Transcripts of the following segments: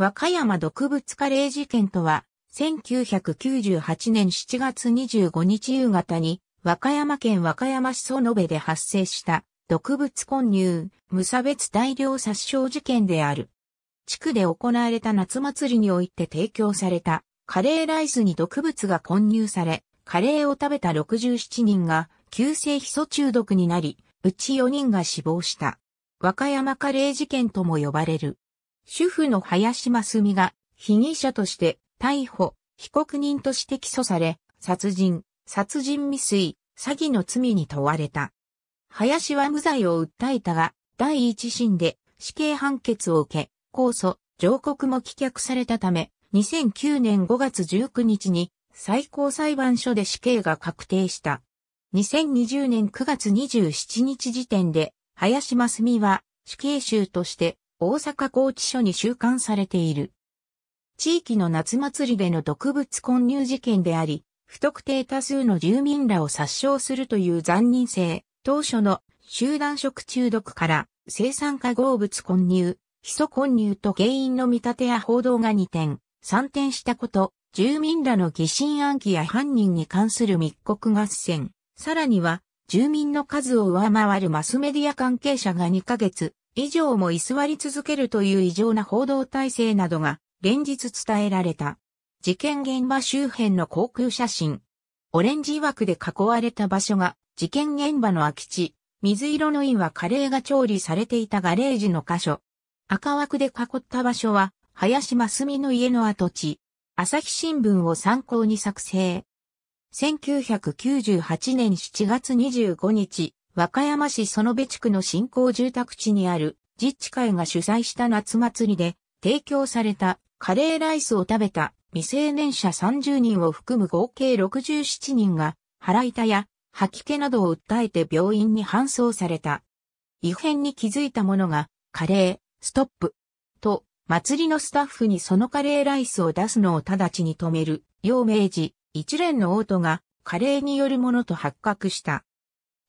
和歌山毒物カレー事件とは、1998年7月25日夕方に、和歌山県和歌山市園べで発生した毒物混入、無差別大量殺傷事件である。地区で行われた夏祭りにおいて提供されたカレーライスに毒物が混入され、カレーを食べた67人が急性ヒ素中毒になり、うち4人が死亡した。和歌山カレー事件とも呼ばれる。主婦の林真澄が被疑者として逮捕、被告人として起訴され、殺人、殺人未遂、詐欺の罪に問われた。林は無罪を訴えたが、第一審で死刑判決を受け、控訴、上告も棄却されたため、2009年5月19日に最高裁判所で死刑が確定した。2020年9月27日時点で、林真澄は死刑囚として大阪拘置所に収監されている。地域の夏祭りでの毒物混入事件であり、不特定多数の住民らを殺傷するという残忍性、当初の集団食中毒から生産化合物混入、ヒ素混入と原因の見立てや報道が2点、3点したこと、住民らの疑心暗鬼や犯人に関する密告合戦、さらには、住民の数を上回るマスメディア関係者が2ヶ月、以上も居座り続けるという異常な報道体制などが連日伝えられた。事件現場周辺の航空写真。オレンジ枠で囲われた場所が事件現場の空き地。水色の院はカレーが調理されていたガレージの箇所。赤枠で囲った場所は林真澄の家の跡地。朝日新聞を参考に作成。1998年7月25日、和歌山市園部地区の新興住宅地にある自治会が主催した夏祭りで提供されたカレーライスを食べた未成年者30人を含む合計67人が腹痛や吐き気などを訴えて病院に搬送された。異変に気づいた者がカレー、ストップと祭りのスタッフにそのカレーライスを出すのを直ちに止めるよう命じ一連の応答がカレーによるものと発覚した。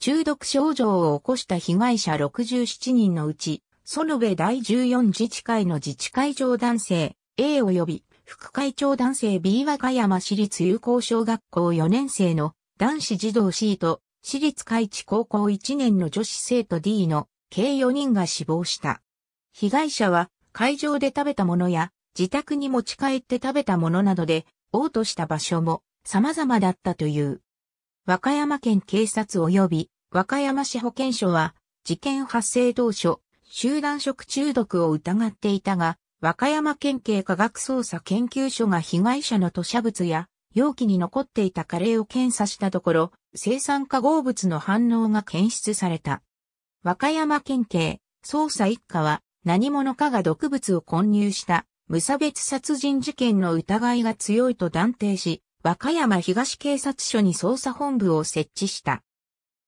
中毒症状を起こした被害者67人のうち、園部第14自治会の自治会長男性 A 及び副会長男性 B 和歌山市立友好小学校4年生の男子児童 C と市立海地高校1年の女子生徒 D の計4人が死亡した。被害者は会場で食べたものや自宅に持ち帰って食べたものなどで、嘔吐した場所も様々だったという。和歌山県警察及び和歌山市保健所は、事件発生当初、集団食中毒を疑っていたが、和歌山県警科学捜査研究所が被害者の吐砂物や容器に残っていたカレーを検査したところ、生産化合物の反応が検出された。和歌山県警捜査一課は何者かが毒物を混入した無差別殺人事件の疑いが強いと断定し、和歌山東警察署に捜査本部を設置した。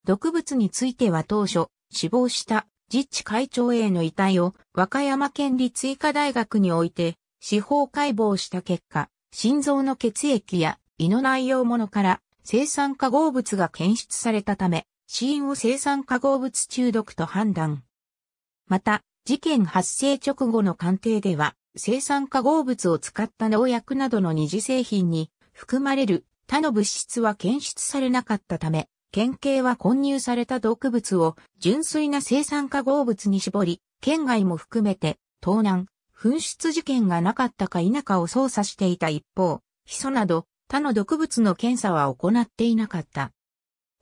毒物については当初、死亡した実地会長 A の遺体を和歌山県立医科大学において司法解剖した結果、心臓の血液や胃の内容物から生産化合物が検出されたため、死因を生産化合物中毒と判断。また、事件発生直後の鑑定では、生産化合物を使った農薬などの二次製品に含まれる他の物質は検出されなかったため、県警は混入された毒物を純粋な生産化合物に絞り、県外も含めて盗難、紛失事件がなかったか否かを捜査していた一方、ヒ素など他の毒物の検査は行っていなかった。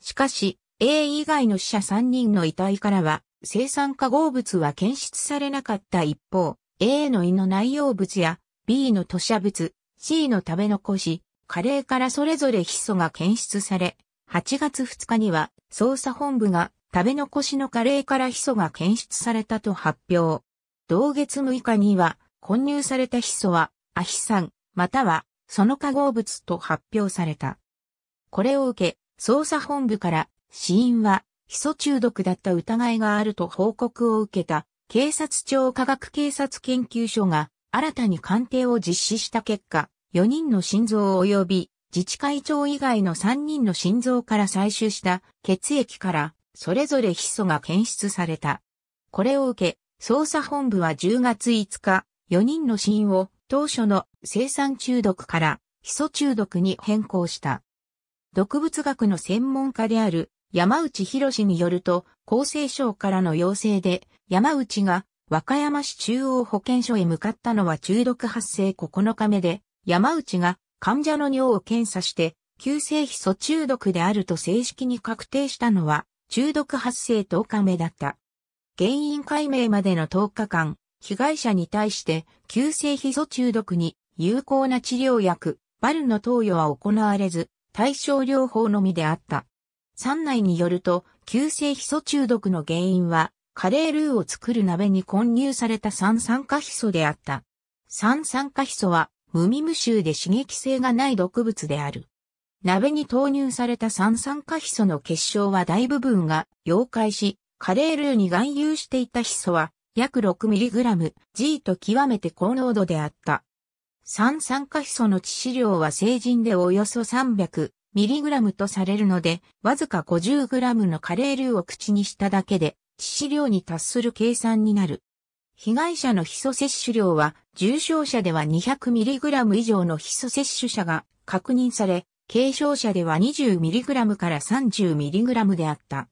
しかし、A 以外の死者3人の遺体からは、生産化合物は検出されなかった一方、A の胃の内容物や B の吐砂物、C の食べ残し、カレーからそれぞれヒ素が検出され、8月2日には捜査本部が食べ残しのカレーからヒ素が検出されたと発表。同月6日には混入されたヒ素はアヒ酸、またはその化合物と発表された。これを受け、捜査本部から死因はヒ素中毒だった疑いがあると報告を受けた警察庁科学警察研究所が新たに鑑定を実施した結果、4人の心臓及び自治会長以外の3人の心臓から採取した血液からそれぞれヒ素が検出された。これを受け、捜査本部は10月5日、4人の死因を当初の生産中毒からヒ素中毒に変更した。毒物学の専門家である山内博によると、厚生省からの要請で山内が和歌山市中央保健所へ向かったのは中毒発生9日目で、山内が患者の尿を検査して、急性ヒ素中毒であると正式に確定したのは、中毒発生10日目だった。原因解明までの10日間、被害者に対して、急性ヒ素中毒に有効な治療薬、バルの投与は行われず、対症療法のみであった。山内によると、急性ヒ素中毒の原因は、カレールーを作る鍋に混入された酸酸化ヒ素であった。酸酸化ヒ素は無味無臭で刺激性がない毒物である。鍋に投入された酸酸化ヒ素の結晶は大部分が溶解し、カレールーに含有していたヒ素は約 6mg、G と極めて高濃度であった。酸酸化ヒ素の致死量は成人でおよそ 300mg とされるので、わずか 50g のカレールーを口にしただけで、致死量に達する計算になる。被害者のヒ素摂取量は、重症者では 200mg 以上のヒ素摂取者が確認され、軽症者では 20mg から 30mg であった。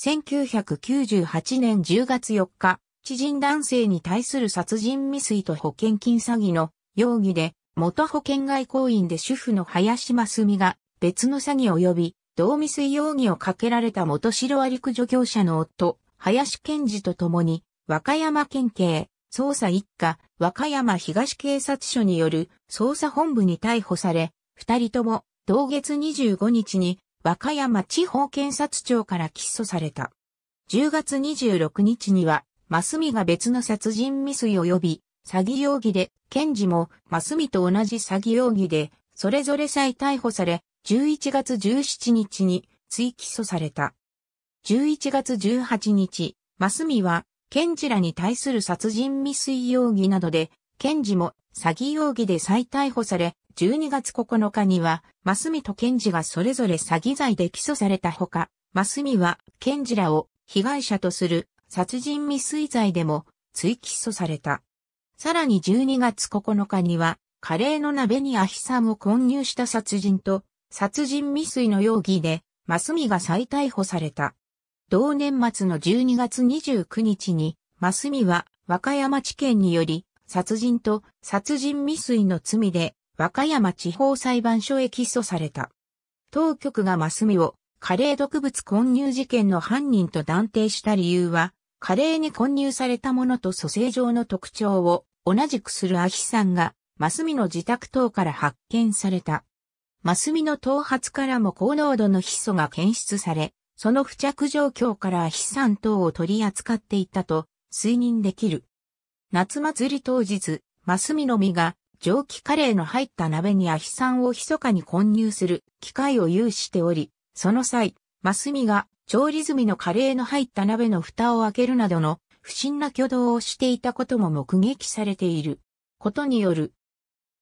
1998年10月4日、知人男性に対する殺人未遂と保険金詐欺の容疑で、元保険外交員で主婦の林真澄が別の詐欺及び同未遂容疑をかけられた元白あり駆業者の夫、林健二と共に和歌山県警、捜査一課、和歌山東警察署による捜査本部に逮捕され、二人とも同月25日に和歌山地方検察庁から起訴された。10月26日には、マスミが別の殺人未遂及び、詐欺容疑で、検事もマスミと同じ詐欺容疑で、それぞれ再逮捕され、11月17日に追起訴された。11月18日、マスミは検事らに対する殺人未遂容疑などで、検事も詐欺容疑で再逮捕され、12月9日には、マスミと検事がそれぞれ詐欺罪で起訴されたほか、マスミはンジらを被害者とする殺人未遂罪でも追起訴された。さらに12月9日には、カレーの鍋にアヒサムを混入した殺人と、殺人未遂の容疑で、マスミが再逮捕された。同年末の12月29日に、スミは和歌山地検により、殺人と殺人未遂の罪で、和歌山地方裁判所へ起訴された。当局がスミを、カレー毒物混入事件の犯人と断定した理由は、カレーに混入されたものと蘇生状の特徴を同じくするアヒさんが、マスミの自宅等から発見された。マスミの頭髪からも高濃度のヒ素が検出され、その付着状況から筆算等を取り扱っていたと推認できる。夏祭り当日、マスミの実が蒸気カレーの入った鍋にアヒ酸を密かに混入する機会を有しており、その際、マスミが調理済みのカレーの入った鍋の蓋を開けるなどの不審な挙動をしていたことも目撃されていることによる。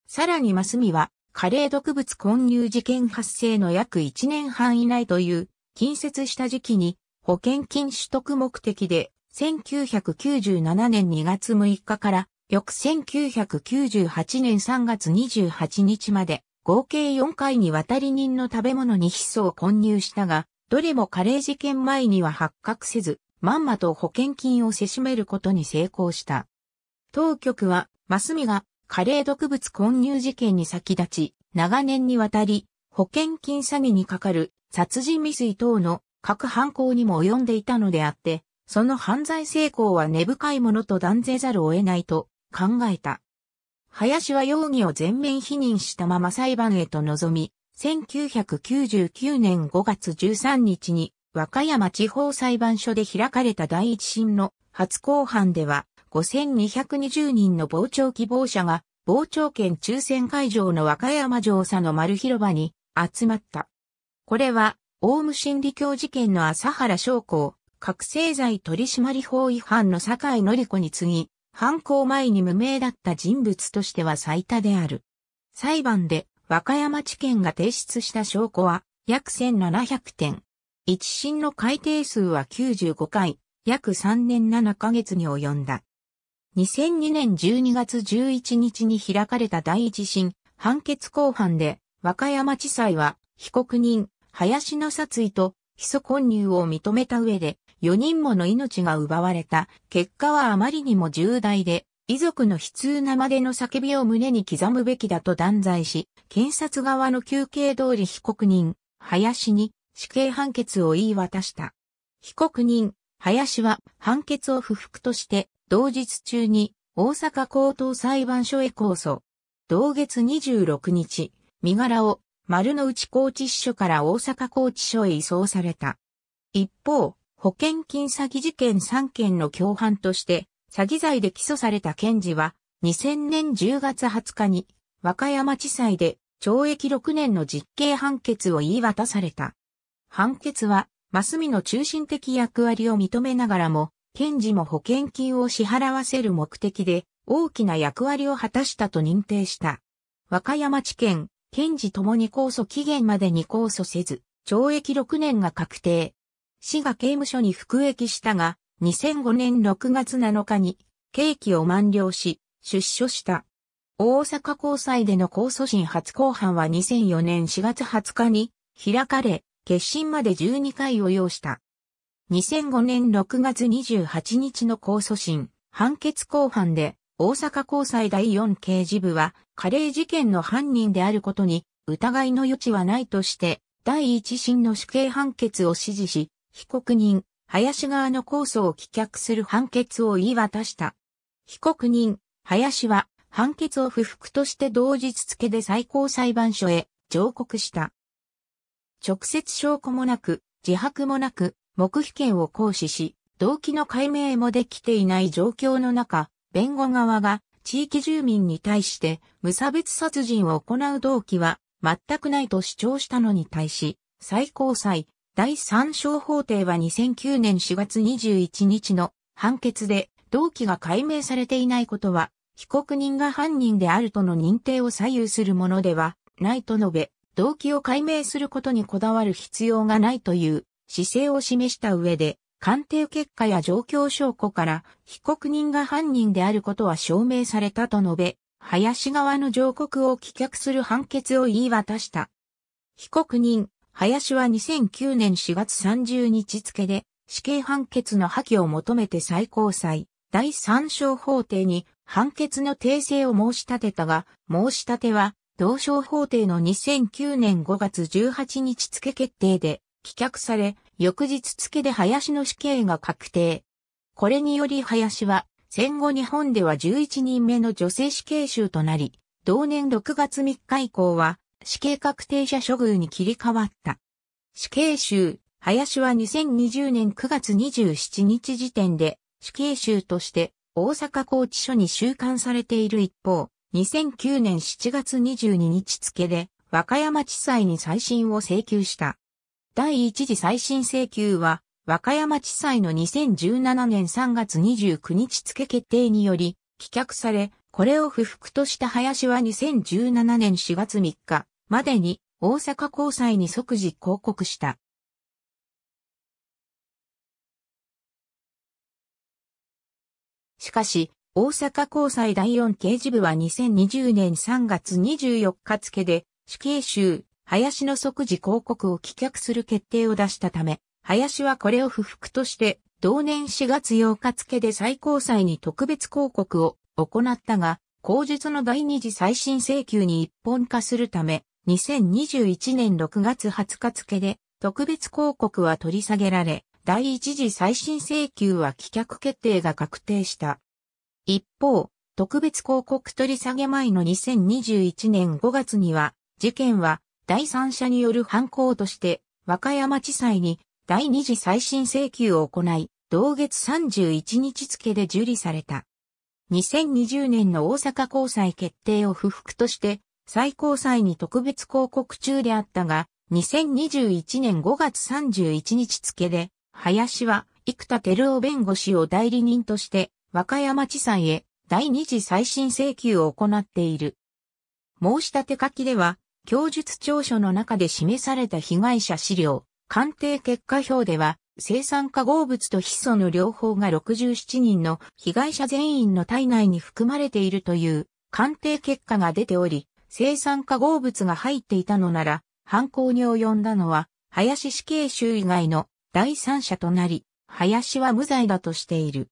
さらにマスミはカレー毒物混入事件発生の約1年半以内という近接した時期に保険金取得目的で1997年2月6日から翌1998年3月28日まで合計4回に渡り人の食べ物にヒ素を混入したが、どれもカレー事件前には発覚せず、まんまと保険金をせしめることに成功した。当局は、マスミがカレー毒物混入事件に先立ち、長年にわたり、保険金詐欺にかかる殺人未遂等の各犯行にも及んでいたのであって、その犯罪成功は根深いものと断ぜざるを得ないと考えた。林は容疑を全面否認したまま裁判へと臨み、1999年5月13日に和歌山地方裁判所で開かれた第一審の初公判では5220人の傍聴希望者が傍聴券抽選会場の和歌山城佐の丸広場に集まった。これは、オウム真理教事件の朝原将校、覚醒剤取締法違反の酒井紀子に次ぎ、犯行前に無名だった人物としては最多である。裁判で和歌山地検が提出した証拠は約1700点。一審の改定数は95回、約3年7ヶ月に及んだ。2002年12月11日に開かれた第一審判決公判で和歌山地裁は被告人林の殺意とヒ素混入を認めた上で、4人もの命が奪われた。結果はあまりにも重大で、遺族の悲痛なまでの叫びを胸に刻むべきだと断罪し、検察側の求刑通り被告人、林に死刑判決を言い渡した。被告人、林は判決を不服として、同日中に大阪高等裁判所へ控訴。同月26日、身柄を丸の内高知支所から大阪高知所へ移送された。一方、保険金詐欺事件3件の共犯として、詐欺罪で起訴された検事は、2000年10月20日に、和歌山地裁で懲役6年の実刑判決を言い渡された。判決は、マスミの中心的役割を認めながらも、検事も保険金を支払わせる目的で、大きな役割を果たしたと認定した。和歌山地検検事ともに控訴期限までに控訴せず、懲役6年が確定。市が刑務所に服役したが、2005年6月7日に刑期を満了し、出所した。大阪高裁での控訴審初公判は2004年4月20日に開かれ、決審まで12回を要した。2005年6月28日の控訴審、判決公判で大阪高裁第4刑事部は、加齢事件の犯人であることに疑いの余地はないとして、第一審の死刑判決を支持し、被告人、林側の控訴を棄却する判決を言い渡した。被告人、林は判決を不服として同日付で最高裁判所へ上告した。直接証拠もなく、自白もなく、黙秘権を行使し、動機の解明もできていない状況の中、弁護側が地域住民に対して無差別殺人を行う動機は全くないと主張したのに対し、最高裁第三小法廷は2009年4月21日の判決で動機が解明されていないことは被告人が犯人であるとの認定を左右するものではないと述べ、動機を解明することにこだわる必要がないという姿勢を示した上で、鑑定結果や状況証拠から被告人が犯人であることは証明されたと述べ、林側の上告を棄却する判決を言い渡した。被告人、林は2009年4月30日付で死刑判決の破棄を求めて最高裁第三小法廷に判決の訂正を申し立てたが、申し立ては同小法廷の2009年5月18日付決定で棄却され、翌日付で林の死刑が確定。これにより林は、戦後日本では11人目の女性死刑囚となり、同年6月3日以降は、死刑確定者処遇に切り替わった。死刑囚、林は2020年9月27日時点で死刑囚として大阪拘置所に収監されている一方、2009年7月22日付で和歌山地裁に再審を請求した。第一次再審請求は、和歌山地裁の2017年3月29日付決定により、棄却され、これを不服とした林は2017年4月3日までに大阪高裁に即時抗告した。しかし、大阪高裁第4刑事部は2020年3月24日付で死刑囚林の即時広告を棄却する決定を出したため、林はこれを不服として、同年4月8日付で最高裁に特別広告を行ったが、口述の第二次再審請求に一本化するため、2021年6月20日付で、特別広告は取り下げられ、第一次再審請求は棄却決定が確定した。一方、特別広告取り下げ前の2021年5月には、事件は第三者による犯行として、和歌山地裁に第二次再審請求を行い、同月31日付で受理された。2020年の大阪高裁決定を不服として、最高裁に特別抗告中であったが、2021年5月31日付で、林は生田照夫弁護士を代理人として、和歌山地裁へ第二次再審請求を行っている。申し立て書きでは、供述調書の中で示された被害者資料、鑑定結果表では、生産化合物とヒ素の両方が67人の被害者全員の体内に含まれているという鑑定結果が出ており、生産化合物が入っていたのなら、犯行に及んだのは、林死刑囚以外の第三者となり、林は無罪だとしている。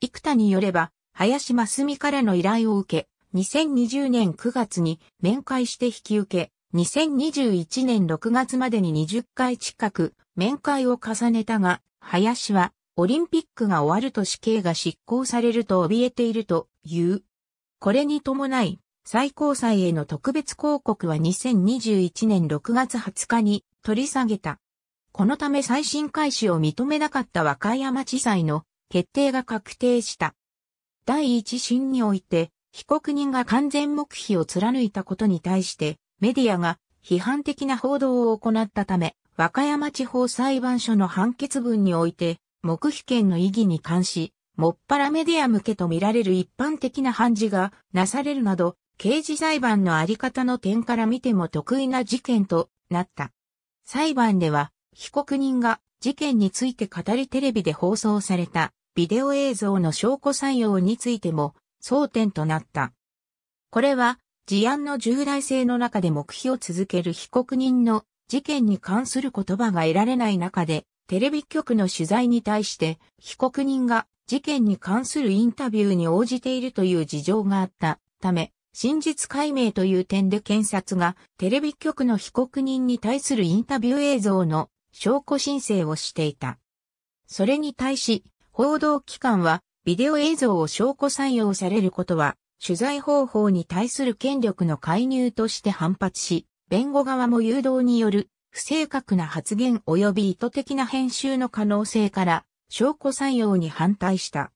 幾田によれば、林真澄からの依頼を受け、2020年9月に面会して引き受け、2021年6月までに20回近く面会を重ねたが、林はオリンピックが終わると死刑が執行されると怯えているという。これに伴い、最高裁への特別抗告は2021年6月20日に取り下げた。このため再審開始を認めなかった和歌山地裁の決定が確定した。第一審において、被告人が完全黙秘を貫いたことに対して、メディアが批判的な報道を行ったため、和歌山地方裁判所の判決文において、黙秘権の意義に関し、もっぱらメディア向けとみられる一般的な判事がなされるなど、刑事裁判のあり方の点から見ても得意な事件となった。裁判では、被告人が事件について語りテレビで放送されたビデオ映像の証拠採用についても争点となった。これは、事案の重大性の中で黙秘を続ける被告人の事件に関する言葉が得られない中で、テレビ局の取材に対して被告人が事件に関するインタビューに応じているという事情があったため、真実解明という点で検察がテレビ局の被告人に対するインタビュー映像の証拠申請をしていた。それに対し、報道機関はビデオ映像を証拠採用されることは、取材方法に対する権力の介入として反発し、弁護側も誘導による不正確な発言及び意図的な編集の可能性から証拠採用に反対した。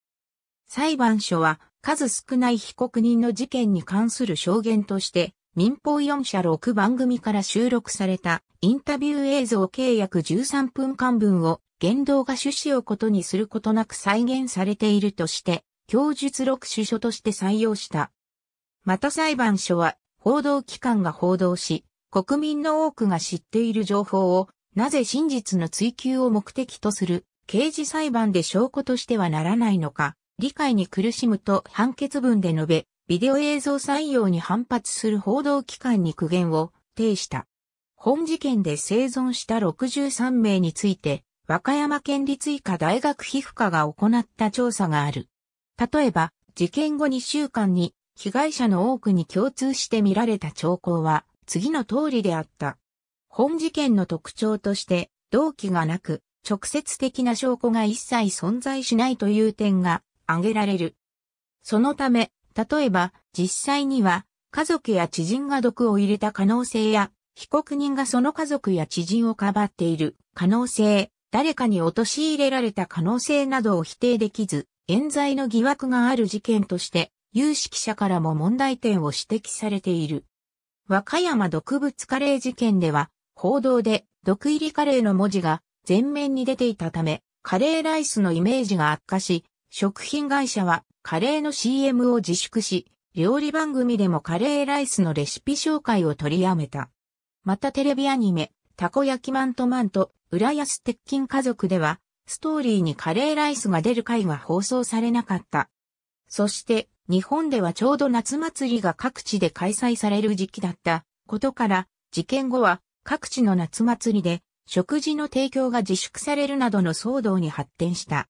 裁判所は数少ない被告人の事件に関する証言として民放4社6番組から収録されたインタビュー映像契約13分間分を言動が趣旨をことにすることなく再現されているとして、供述録取書として採用した。また裁判所は、報道機関が報道し、国民の多くが知っている情報を、なぜ真実の追求を目的とする刑事裁判で証拠としてはならないのか、理解に苦しむと判決文で述べ、ビデオ映像採用に反発する報道機関に苦言を呈した。本事件で生存した63名について、和歌山県立医科大学皮膚科が行った調査がある。例えば、事件後2週間に被害者の多くに共通して見られた兆候は次の通りであった。本事件の特徴として動機がなく直接的な証拠が一切存在しないという点が挙げられる。そのため、例えば実際には家族や知人が毒を入れた可能性や被告人がその家族や知人をかばっている可能性、誰かに陥れられた可能性などを否定できず、冤罪の疑惑がある事件として、有識者からも問題点を指摘されている。和歌山毒物カレー事件では、報道で毒入りカレーの文字が前面に出ていたため、カレーライスのイメージが悪化し、食品会社はカレーの CM を自粛し、料理番組でもカレーライスのレシピ紹介を取りやめた。またテレビアニメ、たこ焼きマントマント浦安鉄筋家族では、ストーリーにカレーライスが出る回が放送されなかった。そして、日本ではちょうど夏祭りが各地で開催される時期だったことから、事件後は各地の夏祭りで食事の提供が自粛されるなどの騒動に発展した。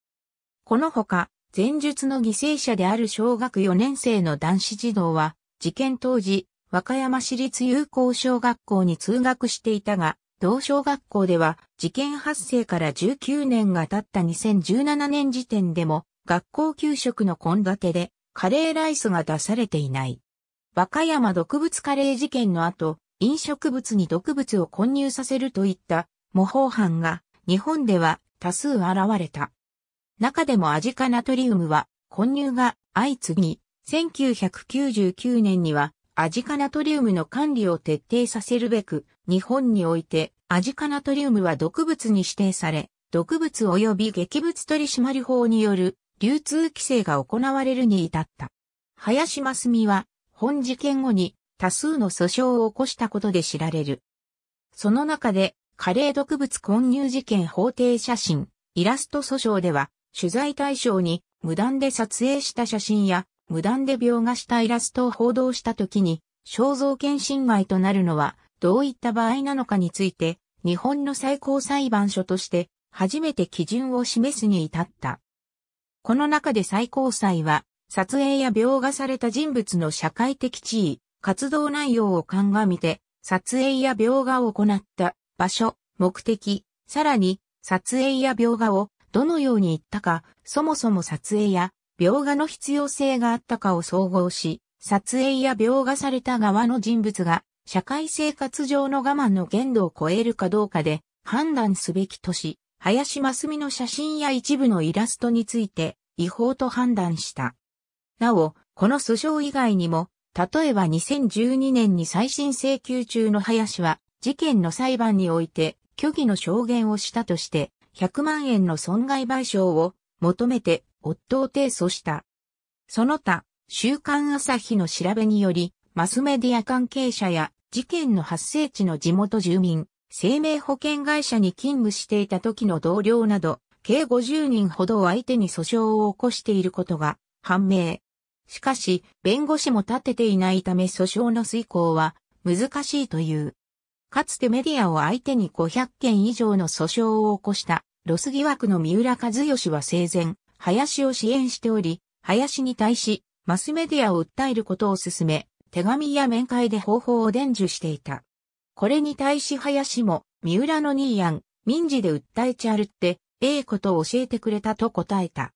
このほか、前述の犠牲者である小学4年生の男子児童は、事件当時、和歌山市立友好小学校に通学していたが、同小学校では事件発生から19年が経った2017年時点でも学校給食の献立でカレーライスが出されていない。和歌山毒物カレー事件の後、飲食物に毒物を混入させるといった模倣犯が日本では多数現れた。中でもアジ化ナトリウムは混入が相次ぎ、1999年にはアジ化ナトリウムの管理を徹底させるべく、日本において、アジ化ナトリウムは毒物に指定され、毒物及び劇物取締法による流通規制が行われるに至った。林真澄は、本事件後に多数の訴訟を起こしたことで知られる。その中で、加齢毒物混入事件法定写真、イラスト訴訟では、取材対象に無断で撮影した写真や無断で描画したイラストを報道した時に、肖像権侵害となるのはどういった場合なのかについて、日本の最高裁判所として初めて基準を示すに至った。この中で最高裁は、撮影や描画された人物の社会的地位、活動内容を鑑みて、撮影や描画を行った場所、目的、さらに撮影や描画をどのように言ったか、そもそも撮影や描画の必要性があったかを総合し、撮影や描画された側の人物が、社会生活上の我慢の限度を超えるかどうかで判断すべきとし、林真澄の写真や一部のイラストについて違法と判断した。なお、この訴訟以外にも、例えば2012年に再審請求中の林は、事件の裁判において虚偽の証言をしたとして、100万円の損害賠償を求めて夫を提訴した。その他、週刊朝日の調べにより、マスメディア関係者や事件の発生地の地元住民、生命保険会社に勤務していた時の同僚など、計50人ほどを相手に訴訟を起こしていることが判明。しかし、弁護士も立てていないため訴訟の遂行は難しいという。かつてメディアを相手に500件以上の訴訟を起こしたロス疑惑の三浦和義は生前、林を支援しており、林に対し、マスメディアを訴えることを進め、手紙や面会で方法を伝授していた。これに対し林も、三浦の兄やん、民事で訴えちゃるって、ええことを教えてくれたと答えた。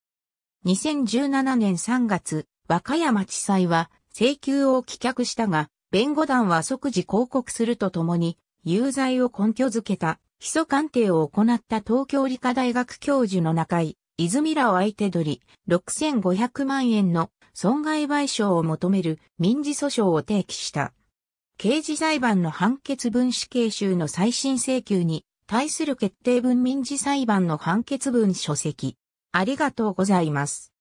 2017年3月、和歌山地裁は請求を棄却したが、弁護団は即時抗告するとともに、有罪を根拠づけた、基礎鑑定を行った東京理科大学教授の中井泉らを相手取り、6500万円の損害賠償を求める民事訴訟を提起した。刑事裁判の判決分死刑囚の再審請求に対する決定文民事裁判の判決文書籍。ありがとうございます。